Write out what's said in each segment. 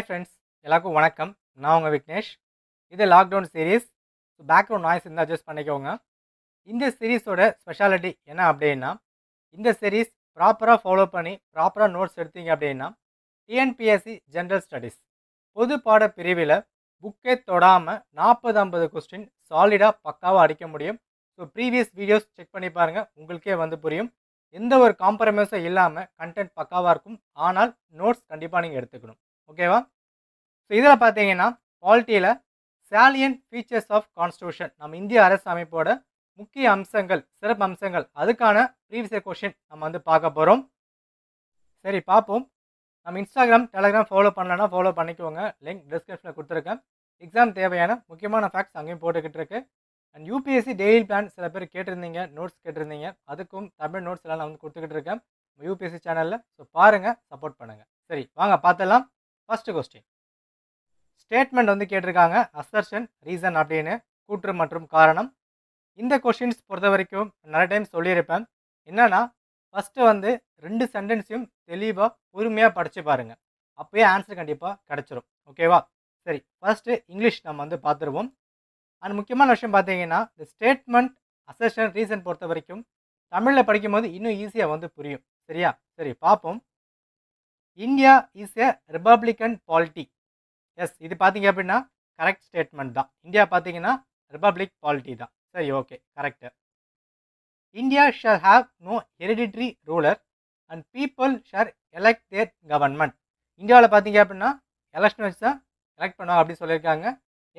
hi friends எல்லாருக்கும் வணக்கம் நான் உங்கள் விக்னேஷ் இது lockdown series so background noise இருந்தால் அட்ஜஸ்ட் பண்ணிக்கோங்க இந்த சீரீஸோட ஸ்பெஷாலிட்டி என்ன அப்படின்னா இந்த சீரீஸ் ப்ராப்பராக ஃபாலோ பண்ணி ப்ராப்பராக நோட்ஸ் எடுத்தீங்க அப்படின்னா டிஎன்பிஎஸ்சி ஜென்ரல் ஸ்டடீஸ் பொது பாட பிரிவில் புக்கே தொடாமல் நாற்பது ஐம்பது கொஸ்டின் சாலிடாக பக்காவாக அடிக்க முடியும் ஸோ ப்ரீவியஸ் வீடியோஸ் செக் பண்ணி பாருங்கள் உங்களுக்கே வந்து புரியும் எந்த ஒரு காம்ப்ரமைஸும் இல்லாமல் கண்டென்ட் பக்காவாக இருக்கும் ஆனால் நோட்ஸ் கண்டிப்பாக நீங்கள் எடுத்துக்கணும் ஓகேவா ஸோ இதில் பார்த்தீங்கன்னா குவாலிட்டியில் சேலியன் ஃபீச்சர்ஸ் ஆஃப் கான்ஸ்டியூஷன் நம்ம இந்திய அரசு அமைப்போட முக்கிய அம்சங்கள் சிறப்பு அம்சங்கள் அதுக்கான ப்ரீவியஸ் கொஷின் நம்ம வந்து பார்க்க போகிறோம் சரி பார்ப்போம் நம்ம இன்ஸ்டாகிராம் டெலகிராம் ஃபாலோ பண்ணலன்னா ஃபாலோ பண்ணிக்கோங்க லிங்க் டிஸ்கிரிப்ஷனில் கொடுத்துருக்கேன் எக்ஸாம் தேவையான முக்கியமான ஃபேக்ட்ஸ் அங்கேயும் போட்டுக்கிட்டு இருக்கு அண்ட் யூபிஎஸ்சி டெய்லி பிளான் சில பேர் கேட்டிருந்தீங்க நோட்ஸ் கேட்டிருந்தீங்க அதுக்கும் தமிழ் நோட்ஸ் எல்லாம் நான் வந்து கொடுத்துக்கிட்டு இருக்கேன் யூபிஎஸ்சி சேனலில் ஸோ பாருங்கள் சப்போர்ட் பண்ணுங்கள் சரி வாங்க பார்த்தலாம் ஃபஸ்ட்டு கொஸ்டின் ஸ்டேட்மெண்ட் வந்து கேட்டிருக்காங்க அசர்ஷன் ரீசன் அப்படின்னு கூற்று மற்றும் காரணம் இந்த கொஷின்ஸ் பொறுத்த வரைக்கும் நிறைய டைம் சொல்லியிருப்பேன் என்னென்னா ஃபஸ்ட்டு வந்து ரெண்டு சென்டென்ஸையும் தெளிவாக பொறுமையாக படித்து பாருங்கள் அப்போயே ஆன்சர் கண்டிப்பாக கிடச்சிரும் ஓகேவா சரி ஃபஸ்ட்டு இங்கிலீஷ் நம்ம வந்து பார்த்துருவோம் அண்ட் முக்கியமான விஷயம் பார்த்தீங்கன்னா இந்த ஸ்டேட்மெண்ட் அசர்ஷன் ரீசன் பொறுத்த வரைக்கும் தமிழில் படிக்கும்போது இன்னும் ஈஸியாக வந்து புரியும் சரியா சரி பார்ப்போம் India is a republican polity yes இது பார்த்தீங்க அப்படின்னா கரெக்ட் ஸ்டேட்மெண்ட் தான் இந்தியா பார்த்தீங்கன்னா ரிபப்ளிக் பாலிட்டி தான் சரி okay correct India shall have no hereditary ruler and people shall elect their government இந்தியாவில் பார்த்தீங்க அப்படின்னா எலெக்ஷன் வச்சு தான் எலெக்ட் பண்ணோம் அப்படின்னு சொல்லியிருக்காங்க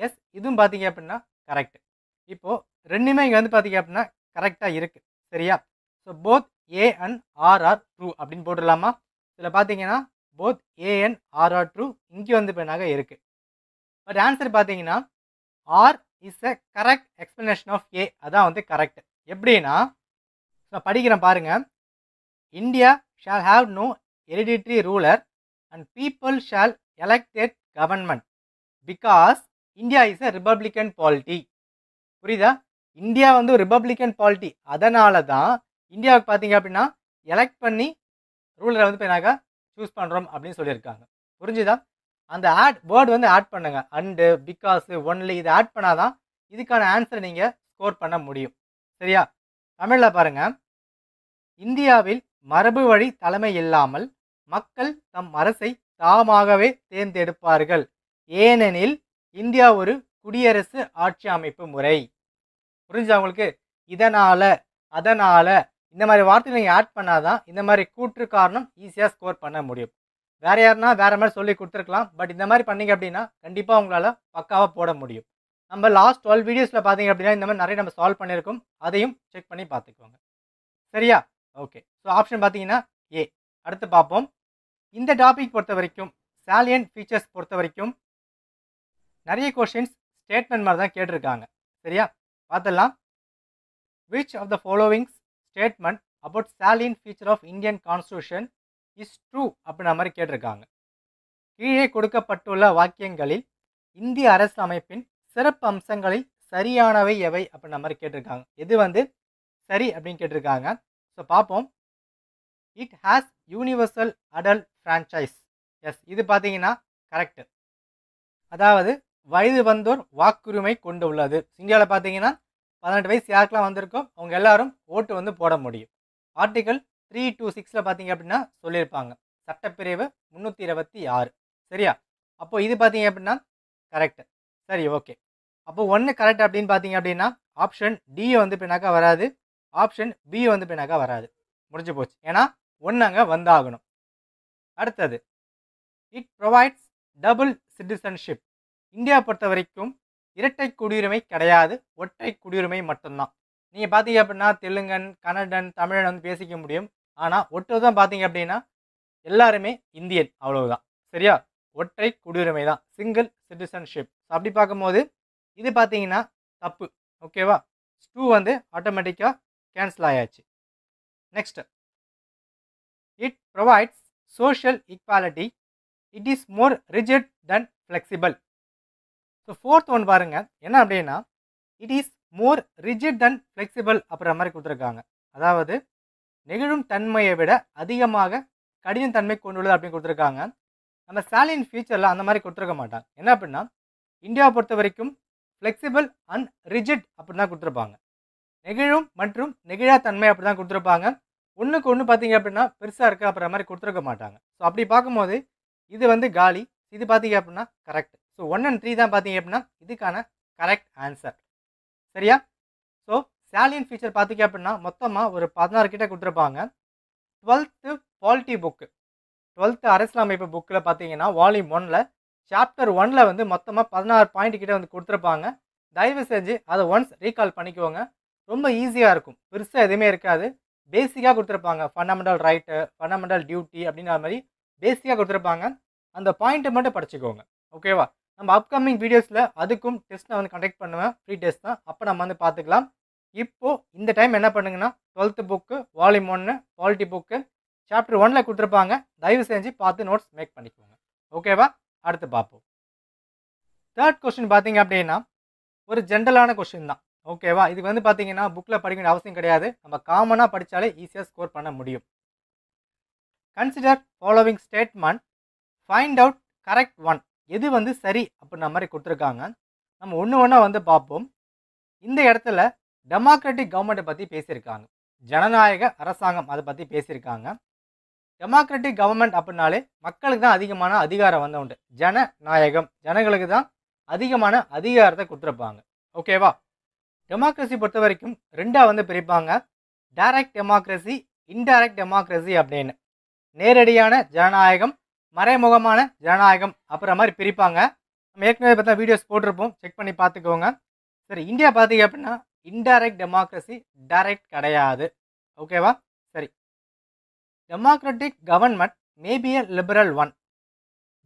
எஸ் இதுவும் பார்த்தீங்க அப்படின்னா கரெக்ட் இப்போது ரெண்டுமே இங்கே வந்து பார்த்தீங்க அப்படின்னா கரெக்டாக இருக்குது சரியா so both A and R are true அப்படின்னு போட்டுடலாமா இதில் பார்த்தீங்கன்னா both A and R are true இங்கே வந்து பெண்ணாக இருக்குது பட் ஆன்சர் பார்த்தீங்கன்னா R is a correct explanation of A அதான் வந்து கரெக்ட் எப்படின்னா நான் படிக்கிறேன் பாருங்கள் India shall have no hereditary ruler and people shall elected government because India is a republican polity புரியுதா இந்தியா வந்து ரிப்பப்ளிக்கன் பாலிட்டி அதனால தான் இந்தியாவுக்கு பார்த்தீங்க அப்படின்னா எலெக்ட் பண்ணி ரூலரை வந்து நாங்கள் சூஸ் பண்ணுறோம் அப்படின்னு சொல்லியிருக்காங்க புரிஞ்சுதா அந்த ஆட் வேர்டு வந்து ஆட் பண்ணுங்கள் அண்டு பிகாஸ் ஒன்லி இது ஆட் பண்ணால் தான் இதுக்கான ஆன்சர் நீங்கள் ஸ்கோர் பண்ண முடியும் சரியா தமிழில் பாருங்கள் இந்தியாவில் மரபு வழி தலைமை இல்லாமல் மக்கள் தம் அரசை தாமாகவே தேர்ந்தெடுப்பார்கள் ஏனெனில் இந்தியா ஒரு குடியரசு ஆட்சி அமைப்பு முறை புரிஞ்சா உங்களுக்கு இதனால் அதனால் இந்த மாதிரி வார்த்தை நீங்கள் ஆட் பண்ணால் தான் இந்த மாதிரி கூற்று காரணம் ஈஸியாக ஸ்கோர் பண்ண முடியும் வேறு யாருனா வேறு மாதிரி சொல்லி கொடுத்துருக்கலாம் பட் இந்த மாதிரி பண்ணிங்க அப்படின்னா கண்டிப்பாக உங்களால் பக்காவாக போட முடியும் நம்ம லாஸ்ட் டுவெல் வீடியோஸில் பார்த்தீங்க அப்படின்னா இந்த மாதிரி நிறைய நம்ம சால்வ் பண்ணியிருக்கோம் அதையும் செக் பண்ணி பார்த்துக்கோங்க சரியா ஓகே ஸோ ஆப்ஷன் பார்த்தீங்கன்னா ஏ அடுத்து பார்ப்போம் இந்த டாபிக் பொறுத்த வரைக்கும் சேலியன் ஃபீச்சர்ஸ் பொறுத்த வரைக்கும் நிறைய கொஷின்ஸ் ஸ்டேட்மெண்ட் மாதிரி தான் கேட்டிருக்காங்க சரியா பார்த்துடலாம் which of the followings statement about salient feature of Indian constitution is true அப்படின்ற மாதிரி கேட்டிருக்காங்க கீழே கொடுக்கப்பட்டுள்ள வாக்கியங்களில் இந்திய அரசு அமைப்பின் சிறப்பு அம்சங்களில் சரியானவை எவை அப்படின்ற மாதிரி கேட்டிருக்காங்க எது வந்து சரி அப்படின்னு கேட்டிருக்காங்க ஸோ பார்ப்போம் it has universal adult franchise yes இது பார்த்தீங்கன்னா கரெக்டு அதாவது வயது வந்தோர் வாக்குரிமை கொண்டு உள்ளது இந்தியாவில் பார்த்தீங்கன்னா பதினெட்டு வயசு யாருக்கெல்லாம் வந்திருக்கோ அவங்க எல்லாரும் ஓட்டு வந்து போட முடியும் ஆர்டிகல் த்ரீ டூ சிக்ஸில் பார்த்தீங்க அப்படின்னா சொல்லியிருப்பாங்க சட்டப்பிரிவு முந்நூற்றி இருபத்தி ஆறு சரியா அப்போது இது பார்த்தீங்க அப்படின்னா கரெக்டு சரி ஓகே அப்போது ஒன்று கரெக்ட் அப்படின்னு பார்த்தீங்க அப்படின்னா ஆப்ஷன் டி வந்து பின்னாக்கா வராது ஆப்ஷன் பி வந்து பின்னாக்கா வராது முடிஞ்சு போச்சு ஏன்னா ஒன்று அங்கே வந்தாகணும் அடுத்தது it provides double citizenship India பொறுத்த வரைக்கும் இரட்டை குடியுரிமை கிடையாது ஒற்றை குடியுரிமை மட்டும்தான் நீங்கள் பார்த்தீங்க அப்படின்னா தெலுங்கன் கன்னடன் தமிழன் வந்து பேசிக்க முடியும் ஆனால் ஒட்டு தான் பார்த்தீங்க அப்படின்னா எல்லாருமே இந்தியன் அவ்வளவுதான் சரியா ஒற்றை குடியுரிமை தான் சிங்கிள் சிட்டிசன்ஷிப் அப்படி பார்க்கும்போது இது பார்த்தீங்கன்னா தப்பு ஓகேவா ஸ்டூ வந்து ஆட்டோமேட்டிக்காக கேன்சல் ஆயாச்சு next it provides social equality it is more rigid than flexible so fourth one பாருங்கள் என்ன அப்படின்னா it is more rigid than flexible அப்படின்ற மாதிரி கொடுத்துருக்காங்க அதாவது நெகிழும் தன்மையை விட அதிகமாக கடின தன்மை கொண்டுள்ளது அப்படின்னு கொடுத்துருக்காங்க நம்ம சாலின் ஃபியூச்சரில் அந்த மாதிரி கொடுத்துருக்க மாட்டாங்க என்ன அப்படின்னா இந்தியாவை பொறுத்த வரைக்கும் ஃப்ளெக்சிபிள் அண்ட் ரிஜிட் அப்படின்னு தான் கொடுத்துருப்பாங்க நெகிழும் மற்றும் நெகிழா தன்மை அப்படி தான் கொடுத்துருப்பாங்க ஒன்றுக்கு ஒன்று பார்த்தீங்க அப்படின்னா பெருசாக இருக்குது அப்படின்ற மாதிரி கொடுத்துருக்க மாட்டாங்க ஸோ அப்படி பார்க்கும்போது இது வந்து காலி இது பார்த்தீங்க அப்படின்னா correct so one and three தான் பார்த்தீங்க அப்படின்னா இதுக்கான கரெக்ட் ஆன்சர் சரியா ஸோ சேலியன் ஃபீச்சர் பார்த்தீங்க அப்படின்னா மொத்தமாக ஒரு பதினாறு கிட்ட கொடுத்துருப்பாங்க டுவெல்த்து பாலிட்டி புக்கு டுவெல்த்து அரசியல் அமைப்பு புக்கில் பார்த்தீங்கன்னா வால்யூம் ஒனில் சாப்டர் ஒனில் வந்து மொத்தமாக பதினாறு பாயிண்ட் கிட்டே வந்து கொடுத்துருப்பாங்க தயவு செஞ்சு அதை ஒன்ஸ் ரீகால் பண்ணிக்கோங்க ரொம்ப ஈஸியாக இருக்கும் பெருசாக எதுவுமே இருக்காது பேசிக்காக கொடுத்துருப்பாங்க ஃபண்டமெண்டல் ரைட்டு ஃபண்டமெண்டல் டியூட்டி அப்படின்ற மாதிரி பேசிக்காக கொடுத்துருப்பாங்க அந்த பாயிண்ட்டை மட்டும் படிச்சுக்கோங்க ஓகேவா நம்ம அப்கமிங் வீடியோஸில் அதுக்கும் டெஸ்ட் நான் வந்து கண்டக்ட் பண்ணுவேன் ஃப்ரீ டெஸ்ட் தான் அப்போ நம்ம வந்து பார்த்துக்கலாம் இப்போது இந்த டைம் என்ன பண்ணுங்கன்னா டுவெல்த்து புக்கு வால்யூம் ஒன்று குவாலிட்டி புக்கு சாப்டர் ஒனில் கொடுத்துருப்பாங்க தயவு செஞ்சு பார்த்து நோட்ஸ் மேக் பண்ணிக்கோங்க ஓகேவா அடுத்து பார்ப்போம் தேர்ட் கொஸ்டின் பார்த்தீங்க அப்படின்னா ஒரு ஜென்ரலான கொஸ்டின் தான் ஓகேவா இது வந்து பார்த்தீங்கன்னா புக்கில் படிக்க வேண்டிய அவசியம் கிடையாது நம்ம காமனாக படித்தாலே ஈஸியாக ஸ்கோர் பண்ண முடியும் consider following statement find out correct one எது வந்து சரி அப்படின்ற மாதிரி கொடுத்துருக்காங்க நம்ம ஒன்று ஒன்றா வந்து பார்ப்போம் இந்த இடத்துல டெமோக்ராட்டிக் கவர்மெண்ட்டை பற்றி பேசியிருக்காங்க ஜனநாயக அரசாங்கம் அதை பற்றி பேசியிருக்காங்க டெமோக்ராட்டிக் கவர்மெண்ட் அப்படின்னாலே மக்களுக்கு தான் அதிகமான அதிகாரம் வந்து உண்டு ஜனநாயகம் ஜனங்களுக்கு தான் அதிகமான அதிகாரத்தை கொடுத்துருப்பாங்க ஓகேவா டெமோக்ரஸி பொறுத்த வரைக்கும் ரெண்டாக வந்து பிரிப்பாங்க டைரக்ட் டெமோக்ரஸி இன்டைரக்ட் டெமோக்ரஸி அப்படின்னு நேரடியான ஜனநாயகம் மறைமுகமான ஜனநாயகம் அப்புறம் மாதிரி பிரிப்பாங்க நம்ம ஏற்கனவே பார்த்தா வீடியோஸ் போட்டிருப்போம் செக் பண்ணி பார்த்துக்கோங்க சரி இந்தியா பார்த்தீங்க அப்படின்னா இன்டைரக்ட் டெமோக்ரஸி டைரக்ட் கிடையாது ஓகேவா சரி democratic government maybe a liberal one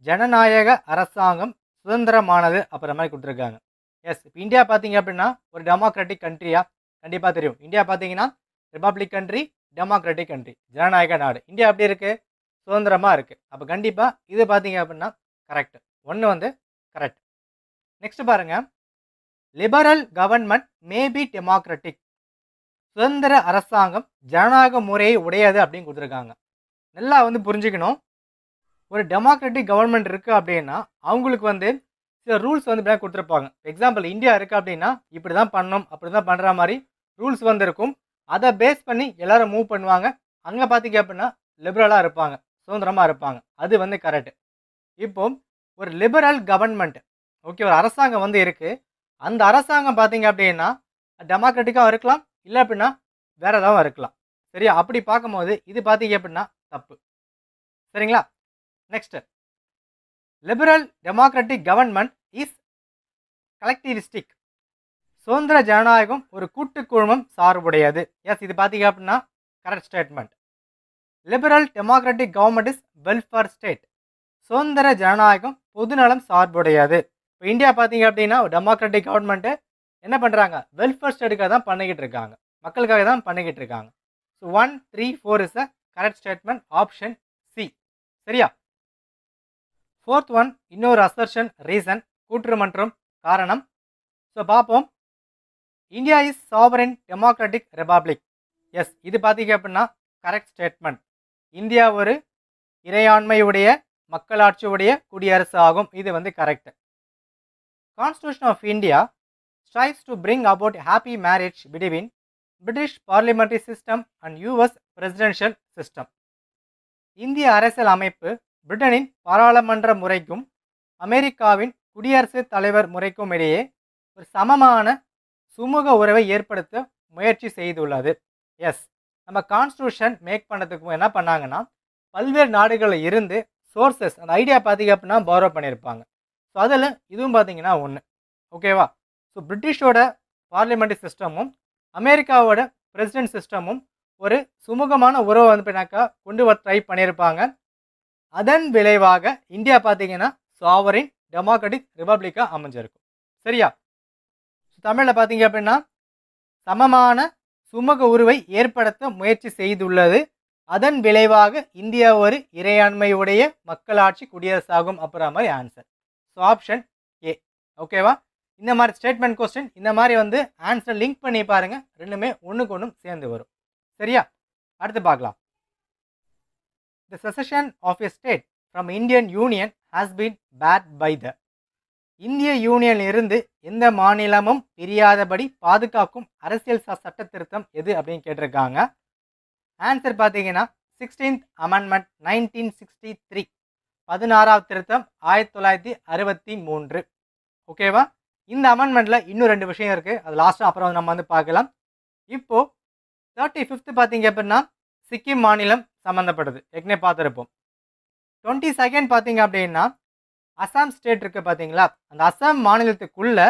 ஜனநாயக அரசாங்கம் சுதந்திரமானது அப்புறம் மாதிரி கொடுத்துருக்காங்க எஸ் இப்போ இந்தியா பார்த்தீங்க அப்படின்னா ஒரு டெமோக்ராட்டிக் கண்ட்ரியா கண்டிப்பாக தெரியும் இந்தியா பார்த்தீங்கன்னா ரிப்பப்ளிக் கண்ட்ரி டெமோக்ராட்டிக் கண்ட்ரி ஜனநாயக நாடு இந்தியா எப்படி இருக்குது சுதந்திரமாக இருக்குது அப்போ கண்டிப்பாக இது பார்த்தீங்க அப்படின்னா கரெக்ட் ஒன்று வந்து கரெக்ட் நெக்ஸ்ட் பாருங்கள் லிபரல் கவர்மெண்ட் மேபி டெமோக்ராட்டிக் சுதந்திர அரசாங்கம் ஜனநாயக முறையை உடையாது அப்படின்னு கொடுத்துருக்காங்க நல்லா வந்து புரிஞ்சுக்கணும் ஒரு டெமோக்ராட்டிக் கவர்மெண்ட் இருக்குது அப்படின்னா அவங்களுக்கு வந்து சில ரூல்ஸ் வந்து இப்படி கொடுத்துருப்பாங்க எக்ஸாம்பிள் இந்தியா இருக்குது அப்படின்னா இப்படி தான் பண்ணணும் அப்படி தான் பண்ணுற மாதிரி ரூல்ஸ் வந்து இருக்கும் அதை பேஸ் பண்ணி எல்லோரும் மூவ் பண்ணுவாங்க அங்கே பார்த்தீங்க அப்படின்னா லிபரலாக இருப்பாங்க சுதந்திரமாக இருப்பாங்க அது வந்து கரெக்டு இப்போ ஒரு லிபரல் கவர்மெண்ட் ஓகே ஒரு அரசாங்கம் வந்து இருக்குது அந்த அரசாங்கம் பார்த்தீங்க அப்படின்னா டெமோக்ராட்டிக்காகவும் இருக்கலாம் இல்லை அப்படின்னா வேற ஏதாவது இருக்கலாம் சரியா அப்படி பார்க்கும்போது இது பார்த்தீங்க அப்படின்னா தப்பு சரிங்களா next liberal democratic government is collectivistic சுதந்திர ஜனநாயகம் ஒரு கூட்டு குழுமம் சார்புடையது எஸ் இது பார்த்தீங்க அப்படின்னா correct statement liberal democratic government is welfare state சுதந்திர ஜனநாயகம் பொதுநலம் சார்புடையது இப்போ இந்தியா பார்த்தீங்க அப்படின்னா டெமோக்ராட்டிக் கவர்மெண்ட்டு என்ன பண்ணுறாங்க வெல்ஃபேர் ஸ்டேட்டுக்காக தான் பண்ணிக்கிட்டு இருக்காங்க மக்களுக்காக தான் பண்ணிக்கிட்டு இருக்காங்க so one three four is a correct statement option C சரியா ஃபோர்த் ஒன் இன்னொரு அசர்ஷன் ரீசன் கூற்று மற்றும் காரணம் ஸோ பார்ப்போம் India is sovereign democratic republic yes இது பார்த்தீங்க அப்படின்னா கரெக்ட் ஸ்டேட்மெண்ட் இந்தியா ஒரு இறையாண்மையுடைய மக்களாட்சியுடைய குடியரசு ஆகும் இது வந்து correct constitution of India strives to bring about happy marriage between British parliamentary system and US presidential system இந்திய அரசியல் அமைப்பு பிரிட்டனின் பாராளுமன்ற முறைக்கும் அமெரிக்காவின் குடியரசுத் தலைவர் முறைக்கும் இடையே ஒரு சமமான சுமூக உறவை ஏற்படுத்த முயற்சி செய்துள்ளது எஸ் நம்ம கான்ஸ்டியூஷன் மேக் பண்ணதுக்கு என்ன பண்ணாங்கன்னா பல்வேறு நாடுகளில் இருந்து சோர்சஸ் அந்த ஐடியா பார்த்தீங்க அப்படின்னா பாரோ பண்ணியிருப்பாங்க ஸோ அதில் இதுவும் பார்த்தீங்கன்னா ஒன்று ஓகேவா ஸோ பிரிட்டிஷோட பார்லிமெண்ட்ரி சிஸ்டமும் அமெரிக்காவோட பிரசிடென்ட் சிஸ்டமும் ஒரு சுமூகமான உறவை வந்து பின்னாக்கா கொண்டு வர ட்ரை பண்ணியிருப்பாங்க அதன் விளைவாக இந்தியா பார்த்தீங்கன்னா சாவரின் டெமோக்ராட்டிக் ரிபப்ளிக்காக அமைஞ்சிருக்கும் சரியா தமிழில் பார்த்தீங்க அப்படின்னா சமமான சுமக உருவை ஏற்படுத்த முயற்சி செய்துள்ளது அதன் விளைவாக இந்தியா ஒரு இறையாண்மையுடைய மக்களாட்சி குடியரசாகும் அப்புறம் மாதிரி ஆன்சர் ஸோ ஆப்ஷன் ஏ ஓகேவா இந்த மாதிரி ஸ்டேட்மெண்ட் கொஸ்டின் இந்த மாதிரி வந்து ஆன்சர் லிங்க் பண்ணி பாருங்கள் ரெண்டுமே ஒன்றுக்கு ஒன்றும் சேர்ந்து வரும் சரியா அடுத்து பார்க்கலாம் the secession of a state from Indian union has been barred by the இந்திய யூனியன் இருந்து எந்த மாநிலமும் பிரியாதபடி பாதுகாக்கும் அரசியல் சட்ட திருத்தம் எது அப்படின்னு கேட்டிருக்காங்க ஆன்சர் பார்த்தீங்கன்னா sixteenth amendment nineteen sixty three பதினாறாவது திருத்தம் ஆயிரத்தி தொள்ளாயிரத்தி அறுபத்தி மூன்று ஓகேவா இந்த அமெண்ட்மெண்ட்டில் இன்னும் ரெண்டு விஷயம் இருக்குது அது லாஸ்ட்டாக அப்புறம் நம்ம வந்து பார்க்கலாம் இப்போது தேர்ட்டி ஃபிஃப்த் பார்த்தீங்க அப்படின்னா சிக்கிம் மாநிலம் சம்மந்தப்படுது ஏற்கனவே பார்த்துருப்போம் டுவெண்ட்டி செகண்ட் பார்த்தீங்க அப்படின்னா அசாம் ஸ்டேட் இருக்குது பார்த்தீங்களா அந்த அசாம் மாநிலத்துக்குள்ளே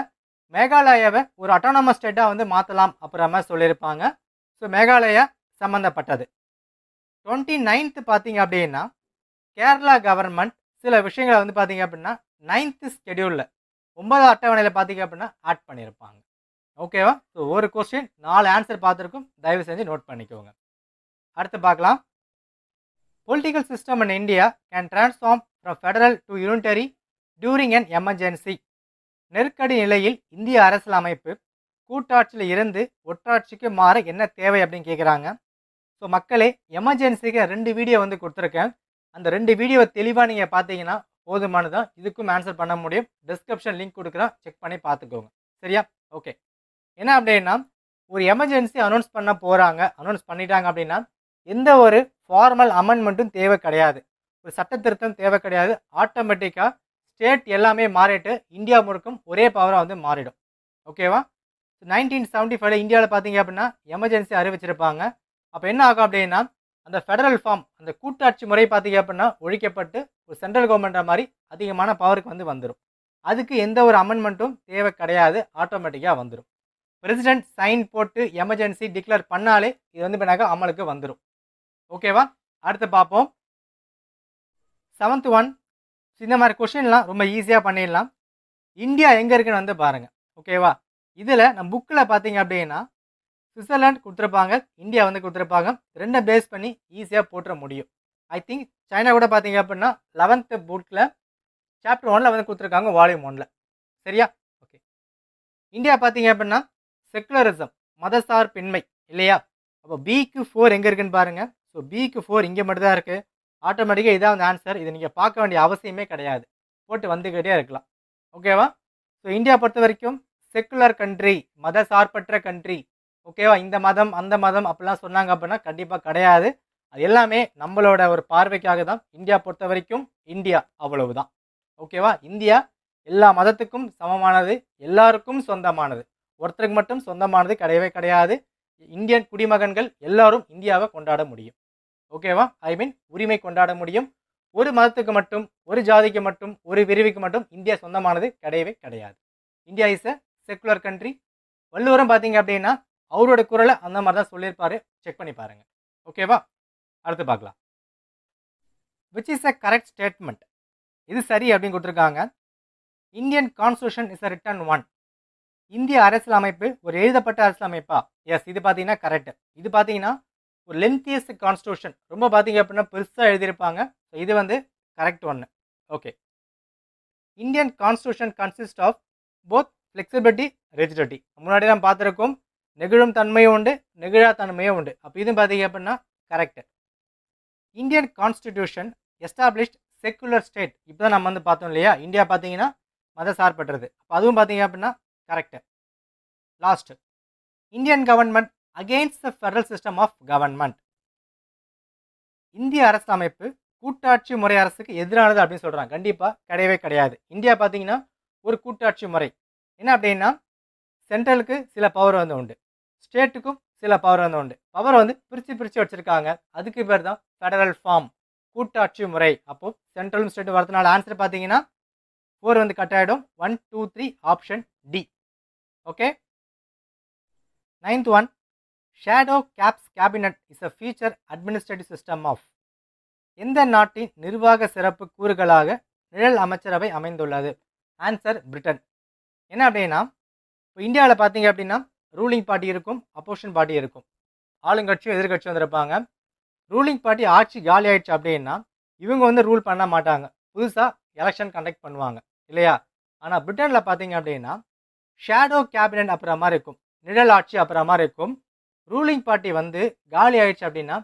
மேகாலயாவை ஒரு அட்டானமஸ் ஸ்டேட்டாக வந்து மாற்றலாம் அப்புறம் மாதிரி சொல்லியிருப்பாங்க ஸோ மேகாலயா சம்மந்தப்பட்டது டுவெண்ட்டி நைன்த்து பார்த்தீங்க அப்படின்னா கேரளா கவர்மெண்ட் சில விஷயங்களை வந்து பார்த்தீங்க அப்படின்னா நைன்த்து ஸ்கெடியூலில் ஒன்பதாம் அட்டவணையில் பார்த்தீங்க அப்படின்னா ஆட் பண்ணியிருப்பாங்க ஓகேவா ஸோ ஒரு கொஸ்டின் நாலு ஆன்சர் பார்த்துருக்கும் தயவு செஞ்சு நோட் பண்ணிக்கோங்க அடுத்து பார்க்கலாம் political system in India can transform from federal to unitary during an emergency நெருக்கடி நிலையில் இந்திய அரசியல் அமைப்பு கூட்டாட்சியில் இருந்து ஒற்றாட்சிக்கு மாற என்ன தேவை அப்படின்னு கேட்குறாங்க ஸோ மக்களே எமர்ஜென்சிக்கு ரெண்டு வீடியோ வந்து கொடுத்துருக்கேன் அந்த ரெண்டு வீடியோவை தெளிவாக நீங்கள் பார்த்தீங்கன்னா போதுமானதான் இதுக்கும் ஆன்சர் பண்ண முடியும் டிஸ்கிரிப்ஷன் லிங்க் கொடுக்குறேன் செக் பண்ணி பார்த்துக்கோங்க சரியா ஓகே என்ன அப்படின்னா ஒரு எமர்ஜென்சி அனௌன்ஸ் பண்ண போகிறாங்க அனௌன்ஸ் பண்ணிட்டாங்க அப்படின்னா எந்த ஒரு ஃபார்மல் அமெண்ட்மெண்ட்டும் தேவை கிடையாது ஒரு சட்ட திருத்தம் தேவை கிடையாது ஆட்டோமேட்டிக்காக ஸ்டேட் எல்லாமே மாறிட்டு இந்தியா முழுக்கும் ஒரே பவராக வந்து மாறிடும் ஓகேவா நைன்டீன் செவன்ட்டி ஃபைவ்ல இந்தியாவில் பார்த்தீங்க அப்படின்னா எமர்ஜென்சி அறிவிச்சிருப்பாங்க அப்போ என்ன ஆகும் அப்படின்னா அந்த ஃபெடரல் ஃபார்ம் அந்த கூட்டாட்சி முறை பார்த்தீங்க அப்படின்னா ஒழிக்கப்பட்டு ஒரு சென்ட்ரல் கவர்மெண்ட்டை மாதிரி அதிகமான பவருக்கு வந்து வந்துடும் அதுக்கு எந்த ஒரு அமெண்ட்மெண்ட்டும் தேவை கிடையாது ஆட்டோமேட்டிக்காக வந்துடும் பிரசிடென்ட் சைன் போட்டு எமர்ஜென்சி டிக்ளேர் பண்ணாலே இது வந்து பின்னாக்க அமலுக்கு வந்துடும் ஓகேவா அடுத்து பார்ப்போம் செவன்த் ஒன் ஸோ இந்த மாதிரி கொஷின்லாம் ரொம்ப ஈஸியாக பண்ணிடலாம் இந்தியா எங்கே இருக்குன்னு வந்து பாருங்கள் ஓகேவா இதில் நம்ம புக்கில் பார்த்தீங்க அப்படின்னா சுவிட்சர்லாண்ட் கொடுத்துருப்பாங்க இந்தியா வந்து கொடுத்துருப்பாங்க ரெண்டை பேஸ் பண்ணி ஈஸியாக போட்டுற முடியும் ஐ திங்க் சைனா கூட பார்த்தீங்க அப்படின்னா லெவன்த்து புக்கில் சாப்டர் ஒனில் வந்து கொடுத்துருக்காங்க வால்யூம் ஒனில் சரியா ஓகே இந்தியா பார்த்தீங்க அப்படின்னா செக்குலரிசம் மதசார் பெண்மை இல்லையா அப்போ பிக்கு ஃபோர் எங்கே இருக்குன்னு பாருங்கள் ஸோ பிக்கு ஃபோர் இங்கே மட்டும்தான் இருக்குது ஆட்டோமேட்டிக்காக இதான் வந்து ஆன்சர் இதை நீங்கள் பார்க்க வேண்டிய அவசியமே கிடையாது போட்டு வந்துக்கிட்டே இருக்கலாம் ஓகேவா ஸோ இந்தியா பொறுத்த வரைக்கும் செக்குலர் கண்ட்ரி மத சார்பற்ற கண்ட்ரி ஓகேவா இந்த மதம் அந்த மதம் அப்படிலாம் சொன்னாங்க அப்படின்னா கண்டிப்பாக கிடையாது அது எல்லாமே நம்மளோட ஒரு பார்வைக்காக தான் இந்தியா பொறுத்த வரைக்கும் இந்தியா அவ்வளவு தான் ஓகேவா இந்தியா எல்லா மதத்துக்கும் சமமானது எல்லாருக்கும் சொந்தமானது ஒருத்தருக்கு மட்டும் சொந்தமானது கிடையவே கிடையாது இந்தியன் குடிமகன்கள் எல்லாரும் இந்தியாவை கொண்டாட முடியும் ஓகேவா ஐ மீன் உரிமை கொண்டாட முடியும் ஒரு மதத்துக்கு மட்டும் ஒரு ஜாதிக்கு மட்டும் ஒரு பிரிவுக்கு மட்டும் இந்தியா சொந்தமானது கிடையவே கிடையாது India is a secular country வள்ளுவரம் பார்த்தீங்க அப்படின்னா அவரோட குரலை அந்த மாதிரி தான் சொல்லியிருப்பாரு செக் பண்ணி பாருங்க ஓகேவா அடுத்து பார்க்கலாம் which is a correct statement இது சரி அப்படின்னு கொடுத்துருக்காங்க Indian constitution is a written one இந்திய அரசியல் அமைப்பு ஒரு எழுதப்பட்ட அரசியல் அமைப்பா எஸ் இது பார்த்தீங்கன்னா கரெக்ட் இது பார்த்தீங்கன்னா ஒரு லென்த்தியஸ்ட் கான்ஸ்டியூஷன் ரொம்ப பார்த்தீங்க அப்படின்னா பெருசாக எழுதியிருப்பாங்க ஸோ இது வந்து கரெக்ட் ஒன்று okay Indian constitution consist of both flexibility rigidity முன்னாடி நம்ம பார்த்துருக்கோம் நெகிழும் தன்மையும் உண்டு நெகிழா தன்மையும் உண்டு அப்போ இதுவும் பார்த்தீங்க அப்படின்னா correct Indian constitution established secular state இப்போ தான் நம்ம வந்து பார்த்தோம் இல்லையா இந்தியா பார்த்தீங்கன்னா மத சார்பற்றது அப்போ அதுவும் பார்த்தீங்க அப்படின்னா correct last Indian government against the federal system of government இந்திய அரசு அமைப்பு கூட்டாட்சி முறை அரசுக்கு எதிரானது அப்படின்னு சொல்கிறாங்க கண்டிப்பாக கிடையவே கிடையாது இந்தியா பார்த்தீங்கன்னா ஒரு கூட்டாட்சி முறை என்ன அப்படின்னா சென்ட்ரலுக்கு சில பவர் வந்து உண்டு ஸ்டேட்டுக்கும் சில பவர் வந்து உண்டு பவர் வந்து பிரித்து பிரித்து வச்சுருக்காங்க அதுக்கு பேர் தான் ஃபெடரல் ஃபார்ம் கூட்டாட்சி முறை அப்போது சென்ட்ரலும் ஸ்டேட்டும் வரதுனால ஆன்சர் பார்த்தீங்கன்னா ஃபோர் வந்து கட் ஆகிடும் one two three option D okay ninth one shadow caps cabinet is a feature administrative system of எந்த நாட்டின் நிர்வாக சிறப்பு கூறுகளாக நிழல் அமைச்சரவை அமைந்துள்ளது ஆன்சர் பிரிட்டன் என்ன அப்படின்னா இப்போ இந்தியாவில் பார்த்தீங்க அப்படின்னா ரூலிங் பார்ட்டி இருக்கும் அப்போசிஷன் பார்ட்டி இருக்கும் ஆளுங்கட்சியும் எதிர்கட்சியும் வந்திருப்பாங்க ரூலிங் பார்ட்டி ஆட்சி காலி ஆயிடுச்சு அப்படின்னா இவங்க வந்து ரூல் பண்ண மாட்டாங்க புதுசாக எலெக்ஷன் கண்டக்ட் பண்ணுவாங்க இல்லையா ஆனால் பிரிட்டனில் பார்த்தீங்க அப்படின்னா ஷேடோ கேபினட் அப்புறமா இருக்கும் நிழல் ஆட்சி அப்புறமா இருக்கும் ரூலிங் பார்ட்டி வந்து காலி ஆயிடுச்சு அப்படின்னா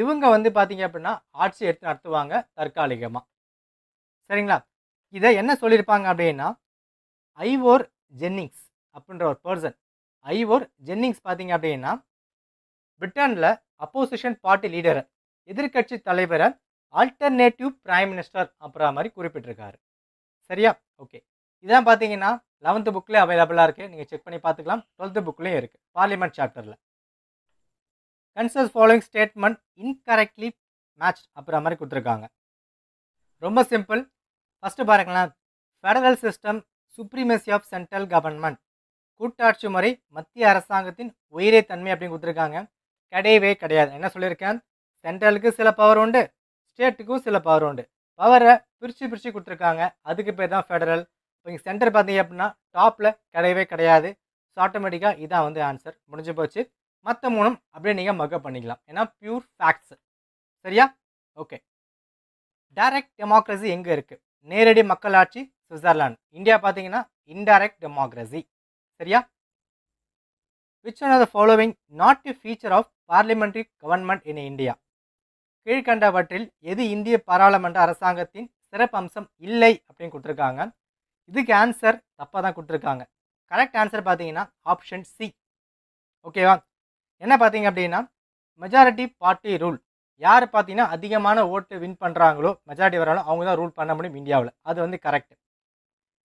இவங்க வந்து பார்த்தீங்க அப்படின்னா ஆட்சி எடுத்து நடத்துவாங்க தற்காலிகமாக சரிங்களா இதை என்ன சொல்லியிருப்பாங்க அப்படின்னா ஐவோர் ஜென்னிங்ஸ் அப்படின்ற ஒரு பர்சன் ஐவோர் ஜென்னிங்ஸ் பார்த்தீங்க அப்படின்னா பிரிட்டனில் அப்போசிஷன் பார்ட்டி லீடரை எதிர்கட்சி தலைவரை ஆல்டர்னேட்டிவ் பிரைம் மினிஸ்டர் அப்படின்ற மாதிரி குறிப்பிட்டிருக்காரு சரியா ஓகே இதான் பார்த்தீங்கன்னா லெவன்த்து புக்கில் அவைலபிளாக இருக்குது நீங்கள் செக் பண்ணி பார்த்துக்கலாம் டுவெல்த்து புக்லேயும் இருக்குது பார்லிமெண்ட் சாப்டரில் consider following statement incorrectly match அப்படிற மாதிரி கொடுத்துருக்காங்க ரொம்ப சிம்பிள் ஃபஸ்ட்டு பாருங்களேன் federal system supremacy of central government கூட்டாட்சி முறை மத்திய அரசாங்கத்தின் உயிரே தன்மை அப்படின்னு கொடுத்துருக்காங்க கிடையவே கிடையாது என்ன சொல்லியிருக்கேன் சென்ட்ரலுக்கு சில பவர் உண்டு ஸ்டேட்டுக்கும் சில பவர் உண்டு பவரை பிரித்து பிரித்து கொடுத்துருக்காங்க அதுக்கு பேர் தான் ஃபெடரல் இப்போ இங்கே சென்டர் பார்த்தீங்க அப்படின்னா டாப்பில் கிடையவே கிடையாது ஸோ ஆட்டோமேட்டிக்காக இதான் வந்து ஆன்சர் முடிஞ்சு போச்சு மற்ற மூணும் அப்படியே நீங்கள் மக்கப் பண்ணிக்கலாம் ஏன்னா பியூர் ஃபேக்ட்ஸ் சரியா ஓகே டைரக்ட் டெமோக்ரஸி எங்கே இருக்குது நேரடி மக்களாட்சி சுவிட்சர்லாந்து இந்தியா பார்த்தீங்கன்னா இன்டைரக்ட் டெமோக்ரஸி சரியா which one are the following not a feature of parliamentary government in India கீழ்கண்டவற்றில் எது இந்திய பாராளுமன்ற அரசாங்கத்தின் சிறப்பு அம்சம் இல்லை அப்படின்னு கொடுத்துருக்காங்க இதுக்கு ஆன்சர் தப்பாக தான் கொடுத்துருக்காங்க கரெக்ட் ஆன்சர் பார்த்தீங்கன்னா ஆப்ஷன் சி ஓகேவா என்ன பார்த்தீங்க அப்படின்னா மெஜாரிட்டி பார்ட்டி ரூல் யார் பார்த்தீங்கன்னா அதிகமான ஓட்டு வின் பண்ணுறாங்களோ மெஜாரிட்டி வராலும் அவங்க தான் ரூல் பண்ண முடியும் இந்தியாவில் அது வந்து கரெக்ட்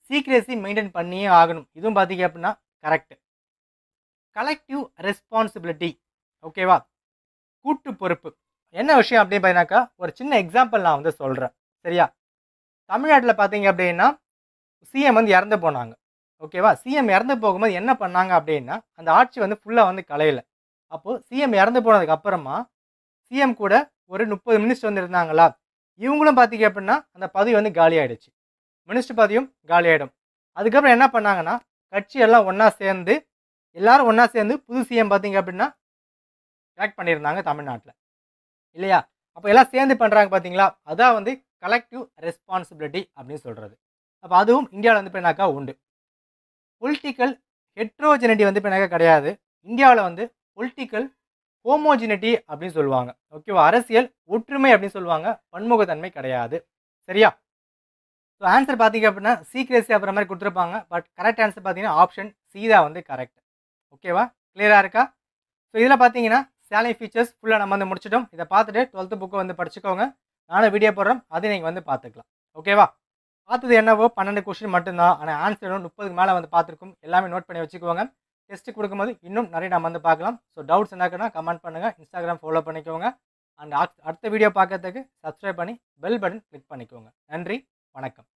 சீக்ரெசி மெயின்டைன் பண்ணியே ஆகணும் இதுவும் பார்த்தீங்க அப்படின்னா கரெக்ட் கலெக்டிவ் ரெஸ்பான்சிபிலிட்டி ஓகேவா கூட்டு பொறுப்பு என்ன விஷயம் அப்படின்னு பார்த்தீங்கன்னாக்கா ஒரு சின்ன எக்ஸாம்பிள் நான் வந்து சொல்கிறேன் சரியா தமிழ்நாட்டில் பார்த்தீங்க அப்படின்னா சிஎம் வந்து இறந்து போனாங்க ஓகேவா சிஎம் இறந்து போகும்போது என்ன பண்ணாங்க அப்படின்னா அந்த ஆட்சி வந்து ஃபுல்லாக வந்து கலையில் அப்போது சிஎம் இறந்து போனதுக்கு அப்புறமா சிஎம் கூட ஒரு முப்பது மினிஸ்டர் வந்து இருந்தாங்களா இவங்களும் பார்த்தீங்க அப்படின்னா அந்த பதவி வந்து காலியாயிடுச்சு மினிஸ்டர் பதவியும் காலியாயிடும் அதுக்கப்புறம் என்ன பண்ணாங்கன்னா கட்சியெல்லாம் ஒன்றா சேர்ந்து எல்லாரும் ஒன்றா சேர்ந்து புது சிஎம் பார்த்தீங்க அப்படின்னா கலெக்ட் பண்ணியிருந்தாங்க தமிழ்நாட்டில் இல்லையா அப்போ எல்லாம் சேர்ந்து பண்ணுறாங்க பார்த்தீங்களா அதான் வந்து கலெக்டிவ் ரெஸ்பான்சிபிலிட்டி அப்படின்னு சொல்கிறது அப்போ அதுவும் இந்தியாவில் வந்து பின்னாக்கா உண்டு பொலிட்டிக்கல் ஹெட்ரோஜெனிட்டி வந்து பின்னாக்கா கிடையாது இந்தியாவில் வந்து பொலிட்டிக்கல் ஹோமோஜினிட்டி அப்படின்னு சொல்லுவாங்க ஓகேவா அரசியல் ஒற்றுமை அப்படின்னு சொல்லுவாங்க பன்முகத்தன்மை கிடையாது சரியா ஸோ ஆன்சர் பார்த்தீங்க அப்படின்னா சீக்ரெசி அப்புறம் மாதிரி கொடுத்துருப்பாங்க பட் கரெக்ட் ஆன்சர் பார்த்தீங்கன்னா ஆப்ஷன் சி தான் வந்து கரெக்ட் ஓகேவா கிளியராக இருக்கா ஸோ இதில் பார்த்தீங்கன்னா சேலரி ஃபீச்சர்ஸ் ஃபுல்லாக நம்ம வந்து முடிச்சிட்டோம் இதை பார்த்துட்டு டுவெல்த்து புக்கை வந்து படிச்சுக்கோங்க நானும் வீடியோ போடுறோம் அதை நீங்கள் வந்து பார்த்துக்கலாம் ஓகேவா பார்த்தது என்னவோ பன்னெண்டு கொஸ்டின் மட்டும்தான் ஆனால் ஆன்சர் முப்பதுக்கு மேலே வந்து பார்த்துருக்கும் எல்லாமே நோட் பண்ணி வச்சுக்கோங்க டெஸ்ட்டு கொடுக்கும்போது இன்னும் நிறைய நம்ம வந்து பார்க்கலாம் ஸோ டவுட்ஸ் என்னாக்குன்னா கமெண்ட் பண்ணுங்கள் இன்ஸ்டாகிராம் ஃபாலோ பண்ணிக்கோங்க அண்ட் அடுத்த வீடியோ பார்க்கறதுக்கு சப்ஸ்கிரைப் பண்ணி பெல் பட்டன் கிளிக் பண்ணிக்கோங்க நன்றி வணக்கம்